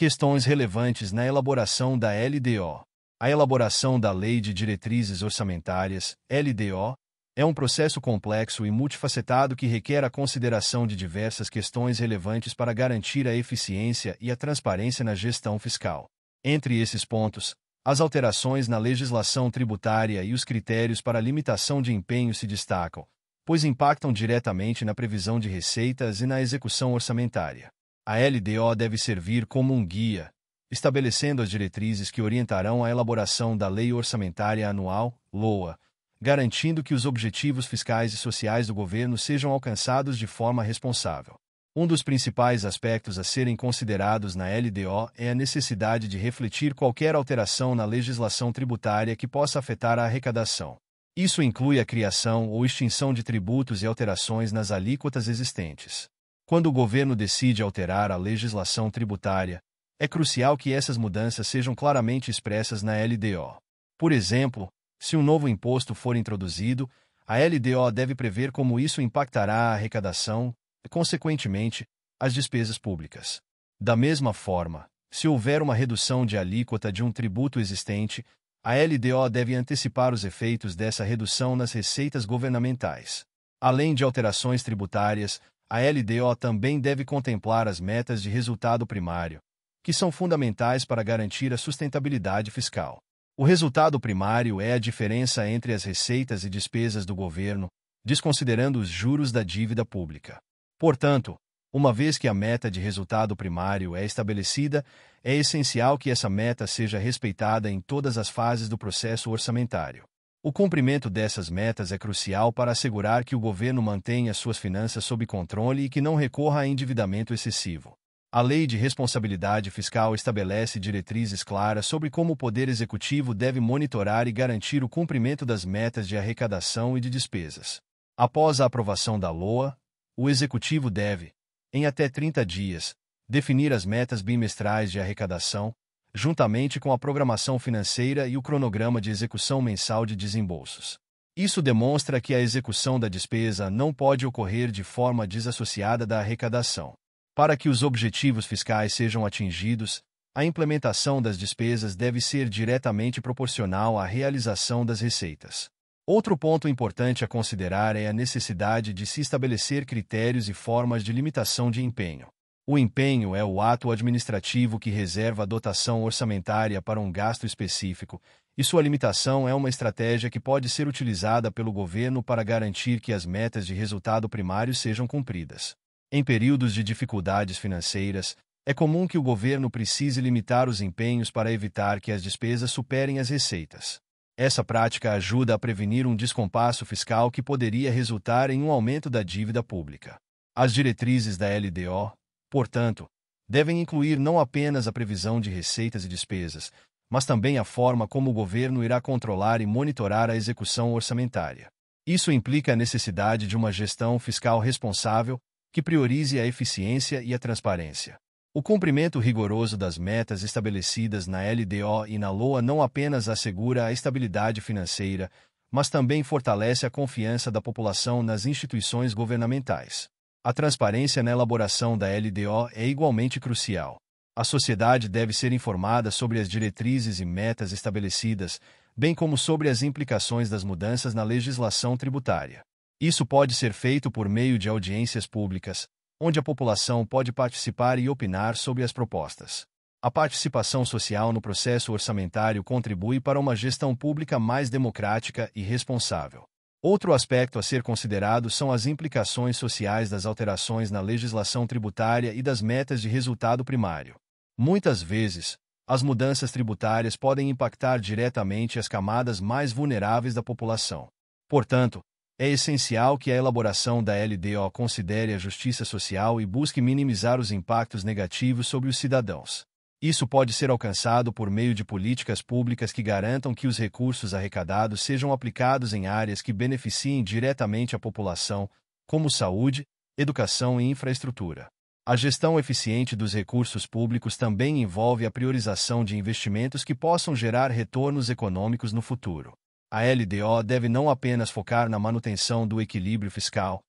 Questões relevantes na elaboração da LDO. A elaboração da Lei de Diretrizes Orçamentárias, LDO, é um processo complexo e multifacetado que requer a consideração de diversas questões relevantes para garantir a eficiência e a transparência na gestão fiscal. Entre esses pontos, as alterações na legislação tributária e os critérios para limitação de empenho se destacam, pois impactam diretamente na previsão de receitas e na execução orçamentária. A LDO deve servir como um guia, estabelecendo as diretrizes que orientarão a elaboração da Lei Orçamentária Anual, LOA, garantindo que os objetivos fiscais e sociais do governo sejam alcançados de forma responsável. Um dos principais aspectos a serem considerados na LDO é a necessidade de refletir qualquer alteração na legislação tributária que possa afetar a arrecadação. Isso inclui a criação ou extinção de tributos e alterações nas alíquotas existentes. Quando o governo decide alterar a legislação tributária, é crucial que essas mudanças sejam claramente expressas na LDO. Por exemplo, se um novo imposto for introduzido, a LDO deve prever como isso impactará a arrecadação e, consequentemente, as despesas públicas. Da mesma forma, se houver uma redução de alíquota de um tributo existente, a LDO deve antecipar os efeitos dessa redução nas receitas governamentais. Além de alterações tributárias, a LDO também deve contemplar as metas de resultado primário, que são fundamentais para garantir a sustentabilidade fiscal. O resultado primário é a diferença entre as receitas e despesas do governo, desconsiderando os juros da dívida pública. Portanto, uma vez que a meta de resultado primário é estabelecida, é essencial que essa meta seja respeitada em todas as fases do processo orçamentário. O cumprimento dessas metas é crucial para assegurar que o governo mantenha suas finanças sob controle e que não recorra a endividamento excessivo. A Lei de Responsabilidade Fiscal estabelece diretrizes claras sobre como o Poder Executivo deve monitorar e garantir o cumprimento das metas de arrecadação e de despesas. Após a aprovação da LOA, o Executivo deve, em até 30 dias, definir as metas bimestrais de arrecadação, juntamente com a programação financeira e o cronograma de execução mensal de desembolsos. Isso demonstra que a execução da despesa não pode ocorrer de forma desassociada da arrecadação. Para que os objetivos fiscais sejam atingidos, a implementação das despesas deve ser diretamente proporcional à realização das receitas. Outro ponto importante a considerar é a necessidade de se estabelecer critérios e formas de limitação de empenho. O empenho é o ato administrativo que reserva a dotação orçamentária para um gasto específico, e sua limitação é uma estratégia que pode ser utilizada pelo governo para garantir que as metas de resultado primário sejam cumpridas. Em períodos de dificuldades financeiras, é comum que o governo precise limitar os empenhos para evitar que as despesas superem as receitas. Essa prática ajuda a prevenir um descompasso fiscal que poderia resultar em um aumento da dívida pública. As diretrizes da LDO Portanto, devem incluir não apenas a previsão de receitas e despesas, mas também a forma como o governo irá controlar e monitorar a execução orçamentária. Isso implica a necessidade de uma gestão fiscal responsável que priorize a eficiência e a transparência. O cumprimento rigoroso das metas estabelecidas na LDO e na LOA não apenas assegura a estabilidade financeira, mas também fortalece a confiança da população nas instituições governamentais. A transparência na elaboração da LDO é igualmente crucial. A sociedade deve ser informada sobre as diretrizes e metas estabelecidas, bem como sobre as implicações das mudanças na legislação tributária. Isso pode ser feito por meio de audiências públicas, onde a população pode participar e opinar sobre as propostas. A participação social no processo orçamentário contribui para uma gestão pública mais democrática e responsável. Outro aspecto a ser considerado são as implicações sociais das alterações na legislação tributária e das metas de resultado primário. Muitas vezes, as mudanças tributárias podem impactar diretamente as camadas mais vulneráveis da população. Portanto, é essencial que a elaboração da LDO considere a justiça social e busque minimizar os impactos negativos sobre os cidadãos. Isso pode ser alcançado por meio de políticas públicas que garantam que os recursos arrecadados sejam aplicados em áreas que beneficiem diretamente a população, como saúde, educação e infraestrutura. A gestão eficiente dos recursos públicos também envolve a priorização de investimentos que possam gerar retornos econômicos no futuro. A LDO deve não apenas focar na manutenção do equilíbrio fiscal,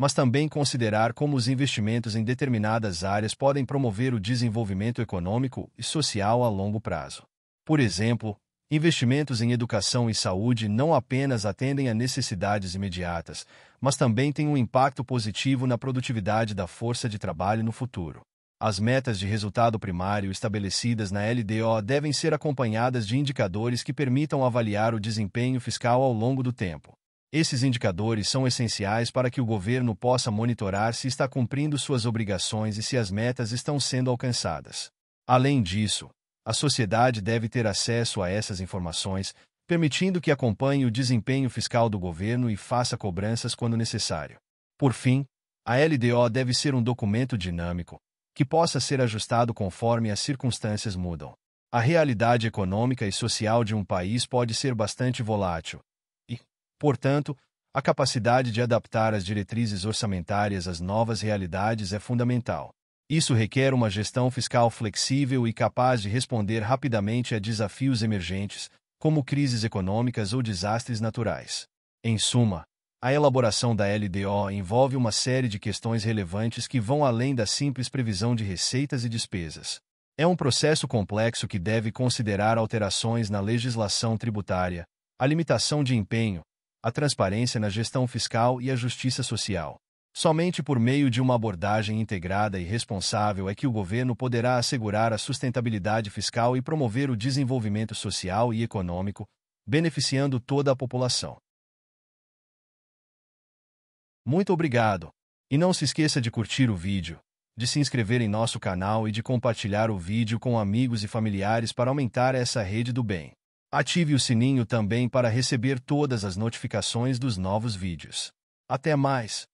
mas também considerar como os investimentos em determinadas áreas podem promover o desenvolvimento econômico e social a longo prazo. Por exemplo, investimentos em educação e saúde não apenas atendem a necessidades imediatas, mas também têm um impacto positivo na produtividade da força de trabalho no futuro. As metas de resultado primário estabelecidas na LDO devem ser acompanhadas de indicadores que permitam avaliar o desempenho fiscal ao longo do tempo. Esses indicadores são essenciais para que o governo possa monitorar se está cumprindo suas obrigações e se as metas estão sendo alcançadas. Além disso, a sociedade deve ter acesso a essas informações, permitindo que acompanhe o desempenho fiscal do governo e faça cobranças quando necessário. Por fim, a LDO deve ser um documento dinâmico, que possa ser ajustado conforme as circunstâncias mudam. A realidade econômica e social de um país pode ser bastante volátil, Portanto, a capacidade de adaptar as diretrizes orçamentárias às novas realidades é fundamental. Isso requer uma gestão fiscal flexível e capaz de responder rapidamente a desafios emergentes, como crises econômicas ou desastres naturais. Em suma, a elaboração da LDO envolve uma série de questões relevantes que vão além da simples previsão de receitas e despesas. É um processo complexo que deve considerar alterações na legislação tributária, a limitação de empenho, a transparência na gestão fiscal e a justiça social. Somente por meio de uma abordagem integrada e responsável é que o governo poderá assegurar a sustentabilidade fiscal e promover o desenvolvimento social e econômico, beneficiando toda a população. Muito obrigado! E não se esqueça de curtir o vídeo, de se inscrever em nosso canal e de compartilhar o vídeo com amigos e familiares para aumentar essa rede do bem. Ative o sininho também para receber todas as notificações dos novos vídeos. Até mais!